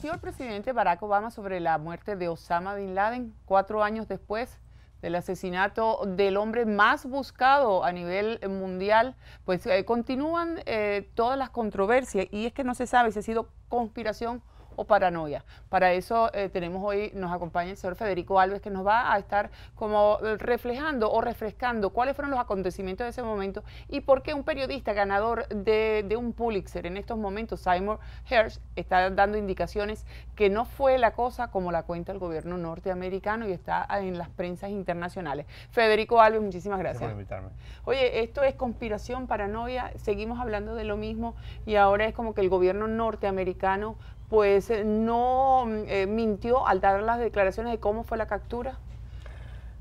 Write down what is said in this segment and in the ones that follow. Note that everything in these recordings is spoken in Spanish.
Señor presidente Barack Obama sobre la muerte de Osama Bin Laden cuatro años después del asesinato del hombre más buscado a nivel mundial, pues eh, continúan eh, todas las controversias y es que no se sabe si ha sido conspiración paranoia. Para eso eh, tenemos hoy, nos acompaña el señor Federico Alves, que nos va a estar como eh, reflejando o refrescando cuáles fueron los acontecimientos de ese momento y por qué un periodista ganador de, un Pulitzer en estos momentos, Seymour Hersh, está dando indicaciones que no fue la cosa como la cuenta el gobierno norteamericano y está en las prensas internacionales. Federico Alves, muchísimas gracias. gracias por invitarme. Oye, esto es conspiración, paranoia, seguimos hablando de lo mismo y ahora es como que el gobierno norteamericano pues eh, no mm, eh, mintió al dar las declaraciones de cómo fue la captura?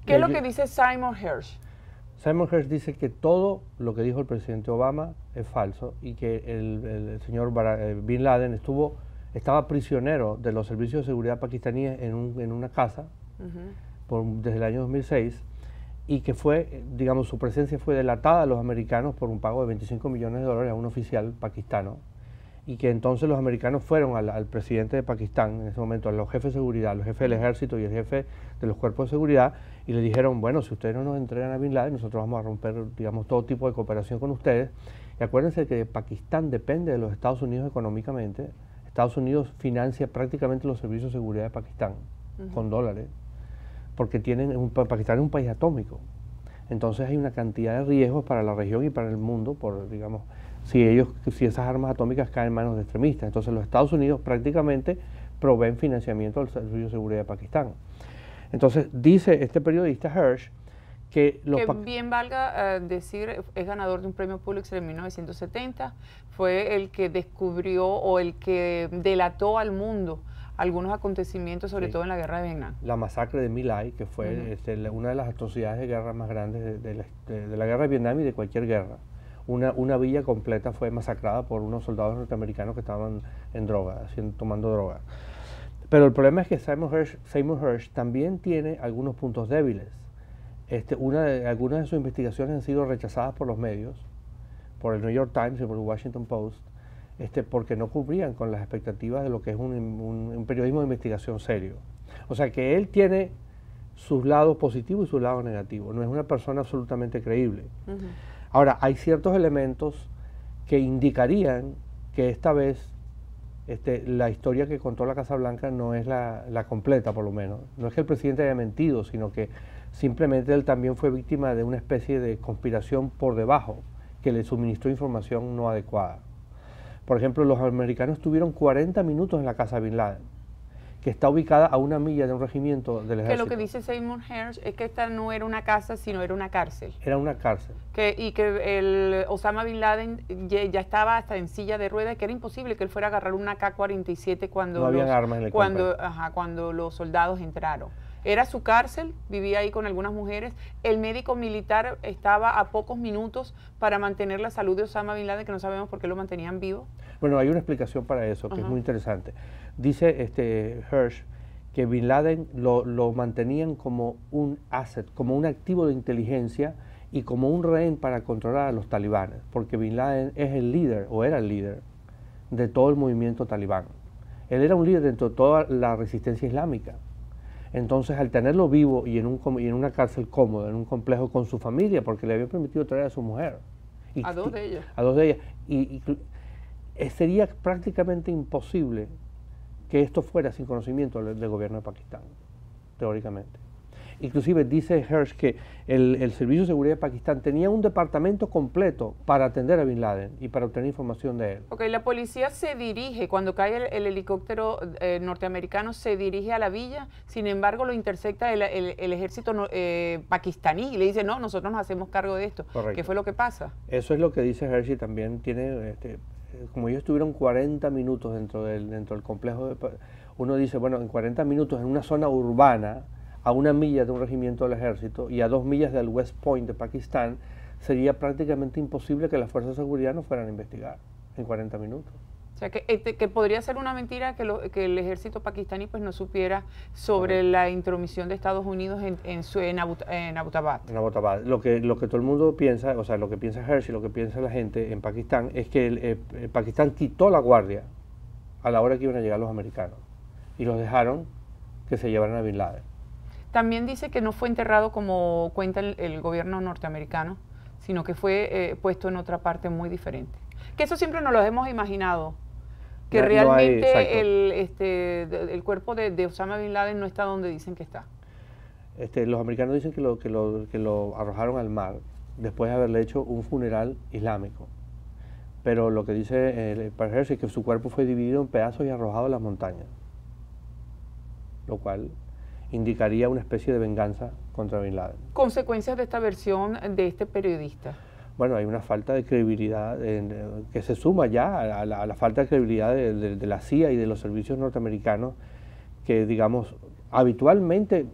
¿Qué es lo que dice Simon Hirsch? Simon Hirsch dice que todo lo que dijo el presidente Obama es falso y que el, señor eh, Bin Laden estuvo, estaba prisionero de los servicios de seguridad pakistaníes en, una casa desde el año 2006 y que fue, digamos, su presencia fue delatada a los americanos por un pago de 25 millones de dólares a un oficial pakistano y que entonces los americanos fueron al, presidente de Pakistán, en ese momento a los jefes de seguridad, los jefes del ejército y el jefe de los cuerpos de seguridad, y le dijeron, bueno, si ustedes no nos entregan a Bin Laden, nosotros vamos a romper, digamos, todo tipo de cooperación con ustedes. Y acuérdense que Pakistán depende de los Estados Unidos económicamente. Estados Unidos financia prácticamente los servicios de seguridad de Pakistán con dólares, porque tienen un, Pakistán es un país atómico. Entonces hay una cantidad de riesgos para la región y para el mundo, por, digamos, si, ellos, si esas armas atómicas caen en manos de extremistas. Entonces los Estados Unidos prácticamente proveen financiamiento al Servicio de Seguridad de Pakistán. Entonces dice este periodista Hirsch que lo Que bien valga eh, decir, es ganador de un premio Pulitzer en 1970, fue el que descubrió o el que delató al mundo algunos acontecimientos, sobre todo en la guerra de Vietnam. La masacre de My Lai, que fue este, una de las atrocidades de guerra más grandes de la guerra de Vietnam y de cualquier guerra una, villa completa fue masacrada por unos soldados norteamericanos que estaban en droga, tomando droga. Pero el problema es que Simon Hirsch, también tiene algunos puntos débiles. Este, una algunas de sus investigaciones han sido rechazadas por los medios, por el New York Times y por el Washington Post, este, porque no cubrían con las expectativas de lo que es un, periodismo de investigación serio. O sea que él tiene sus lados positivos y sus lados negativos. No es una persona absolutamente creíble. Ahora, hay ciertos elementos que indicarían que esta vez este, la historia que contó la Casa Blanca no es la, completa, por lo menos. No es que el presidente haya mentido, sino que simplemente él también fue víctima de una especie de conspiración por debajo que le suministró información no adecuada. Por ejemplo, los americanos tuvieron 40 minutos en la Casa Bin Laden que está ubicada a una milla de un regimiento del ejército. Que lo que dice Seymour Hersh es que esta no era una casa, sino era una cárcel. Era una cárcel. Que, y que el Osama Bin Laden ya, estaba hasta en silla de ruedas, que era imposible que él fuera a agarrar una K-47 cuando, cuando, cuando los soldados entraron. Era su cárcel, vivía ahí con algunas mujeres. El médico militar estaba a pocos minutos para mantener la salud de Osama Bin Laden, que no sabemos por qué lo mantenían vivo. Bueno, hay una explicación para eso que es muy interesante. Dice este Hirsch que Bin Laden lo, lo, mantenían como un asset, como un activo de inteligencia y como un rehén para controlar a los talibanes, porque Bin Laden es el líder o era el líder de todo el movimiento talibán. Él era un líder dentro de toda la resistencia islámica. Entonces, al tenerlo vivo y en, un, en una cárcel cómoda, en un complejo con su familia, porque le había permitido traer a su mujer. a dos de ellas. A dos de ellas. y eh, sería prácticamente imposible que esto fuera sin conocimiento del gobierno de Pakistán, teóricamente. Inclusive dice Hersh que el, Servicio de Seguridad de Pakistán tenía un departamento completo para atender a Bin Laden y para obtener información de él. Ok, la policía se dirige, cuando cae el, helicóptero eh, norteamericano, se dirige a la villa, sin embargo lo intercepta el, ejército eh, pakistaní y le dice, no, nosotros nos hacemos cargo de esto. ¿Qué fue lo que pasa? Eso es lo que dice Hersh y también tiene... Este, como ellos estuvieron 40 minutos dentro del, dentro del complejo, uno dice, bueno, en 40 minutos en una zona urbana, a una milla de un regimiento del ejército y a dos millas del West Point de Pakistán, sería prácticamente imposible que las fuerzas de seguridad no fueran a investigar en 40 minutos. O sea, este, que, podría ser una mentira que, el ejército pakistaní pues no supiera sobre la intromisión de Estados Unidos en, en, su, en, Abu, Lo que, todo el mundo piensa, o sea, lo que piensa Hershey, lo que piensa la gente en Pakistán, es que eh, eh, Pakistán quitó la guardia a la hora que iban a llegar los americanos y los dejaron que se llevaran a Bin Laden. También dice que no fue enterrado como cuenta el, gobierno norteamericano, sino que fue eh, puesto en otra parte muy diferente. Que eso siempre no lo hemos imaginado, que realmente este, el, cuerpo de, Osama Bin Laden no está donde dicen que está. Este, los americanos dicen que lo, que, arrojaron al mar después de haberle hecho un funeral islámico. Pero lo que dice eh, el, es que su cuerpo fue dividido en pedazos y arrojado a las montañas. Lo cual indicaría una especie de venganza contra Bin Laden. ¿Consecuencias de esta versión de este periodista? Bueno, hay una falta de credibilidad eh, que se suma ya a la, falta de credibilidad de, la CIA y de los servicios norteamericanos que, digamos, habitualmente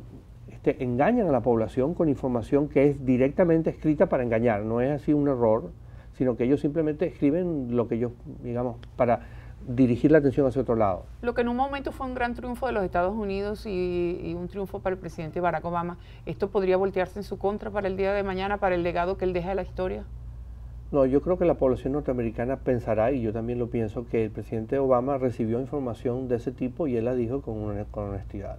este, engañan a la población con información que es directamente escrita para engañar, no es así un error, sino que ellos simplemente escriben lo que ellos, digamos, para dirigir la atención hacia otro lado. Lo que en un momento fue un gran triunfo de los Estados Unidos y, un triunfo para el presidente Barack Obama, ¿esto podría voltearse en su contra para el día de mañana, para el legado que él deja de la historia? No, yo creo que la población norteamericana pensará, y yo también lo pienso, que el presidente Obama recibió información de ese tipo y él la dijo con, una, honestidad.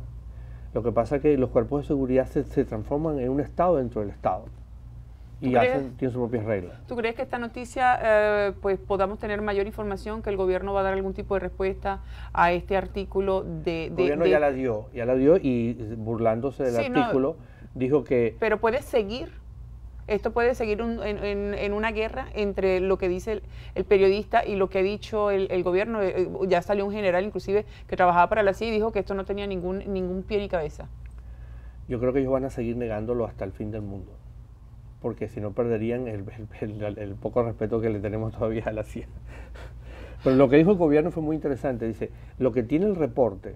Lo que pasa es que los cuerpos de seguridad se transforman en un Estado dentro del Estado y tiene sus propias reglas. ¿Tú crees que esta noticia eh, pues podamos tener mayor información, que el gobierno va a dar algún tipo de respuesta a este artículo de... el gobierno ya la dio, ya la dio y burlándose del artículo dijo que... Pero puede seguir esto puede seguir en, una guerra entre lo que dice el, periodista y lo que ha dicho el, gobierno. Eh, eh, ya salió un general, inclusive, que trabajaba para la CIA y dijo que esto no tenía ningún, ningún pie ni cabeza. Yo creo que ellos van a seguir negándolo hasta el fin del mundo porque si no perderían el, poco respeto que le tenemos todavía a la CIA. Pero lo que dijo el gobierno fue muy interesante. Dice, lo que tiene el reporte,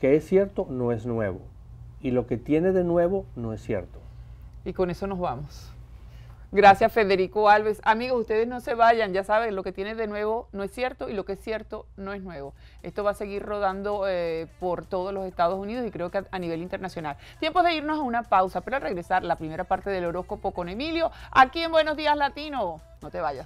que es cierto, no es nuevo. Y lo que tiene de nuevo, no es cierto. Y con eso nos vamos. Gracias Federico Alves. Amigos, ustedes no se vayan, ya saben, lo que tiene de nuevo no es cierto y lo que es cierto no es nuevo. Esto va a seguir rodando eh, por todos los Estados Unidos y creo que a, nivel internacional. Tiempo de irnos a una pausa, pero al regresar la primera parte del horóscopo con Emilio, aquí en Buenos Días Latino. No te vayas.